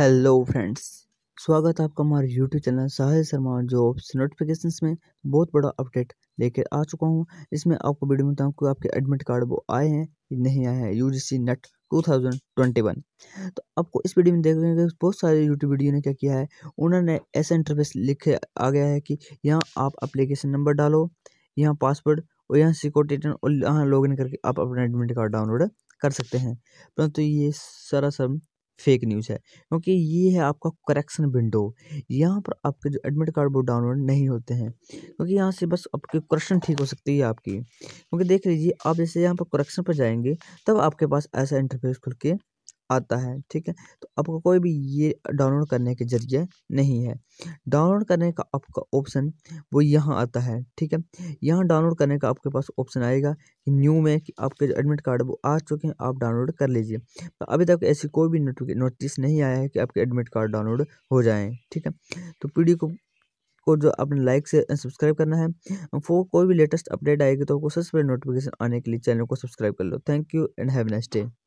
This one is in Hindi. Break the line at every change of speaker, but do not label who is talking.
हेलो फ्रेंड्स स्वागत है आपका हमारे YouTube channel Sahil Sharma jobs notifications में बहुत बड़ा अपडेट लेकर आ चुका हूँ इसमें आपको वीडियो में बताऊँ कि आपके एडमिट कार्ड वो आए हैं कि नहीं आए हैं यूजीसी नेट 2021 तो आपको इस वीडियो में देखेंगे बहुत सारे यूट्यूब वीडियो ने क्या किया है उन्होंने ऐसा इंटरफेस लिखे आ गया है कि यहाँ आप अप्लीकेशन नंबर डालो यहाँ पासवर्ड और यहाँ सिक्योरिटी और यहाँ लॉग करके आप अपना एडमिट कार्ड डाउनलोड कर सकते हैं परंतु तो ये सारा फेक न्यूज़ है क्योंकि ये है आपका करेक्शन विंडो यहाँ पर आपके जो एडमिट कार्ड वो डाउनलोड नहीं होते हैं क्योंकि यहाँ से बस आपकी करेक्शन ठीक हो सकती है आपकी क्योंकि देख लीजिए आप जैसे यहाँ पर करेक्शन पर जाएंगे तब आपके पास ऐसा इंटरफेस खुल के आता है ठीक है तो आपको कोई भी ये डाउनलोड करने के जरिए नहीं है डाउनलोड करने का आपका ऑप्शन वो यहाँ आता है ठीक है यहाँ डाउनलोड करने का आपके पास ऑप्शन आएगा कि न्यू में कि आपके जो एडमिट कार्ड वो आ चुके हैं आप डाउनलोड कर लीजिए तो अभी तक ऐसी कोई भी नोटिस नहीं आया है कि आपके एडमिट कार्ड डाउनलोड हो जाएँ ठीक है तो पी को को जो आपने लाइक से सब्सक्राइब करना है वो कोई भी लेटेस्ट अपडेट आएगी तो आपको सबसे पहले नोटिफिकेशन आने के लिए चैनल को सब्सक्राइब कर लो thank you and have next day